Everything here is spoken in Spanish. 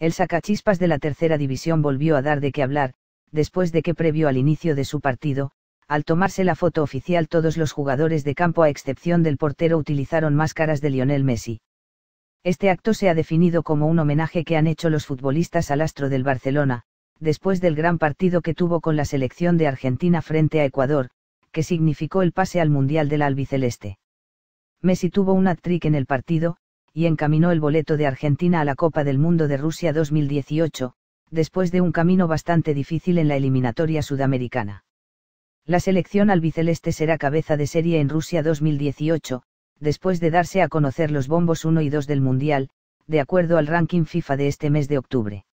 El sacachispas de la tercera división volvió a dar de qué hablar, después de que previo al inicio de su partido, al tomarse la foto oficial todos los jugadores de campo a excepción del portero utilizaron máscaras de Lionel Messi. Este acto se ha definido como un homenaje que han hecho los futbolistas al astro del Barcelona, después del gran partido que tuvo con la selección de Argentina frente a Ecuador, que significó el pase al Mundial del Albiceleste. Messi tuvo un hat-trick en el partido, y encaminó el boleto de Argentina a la Copa del Mundo de Rusia 2018, después de un camino bastante difícil en la eliminatoria sudamericana. La selección albiceleste será cabeza de serie en Rusia 2018, después de darse a conocer los bombos 1 y 2 del Mundial, de acuerdo al ranking FIFA de este mes de octubre.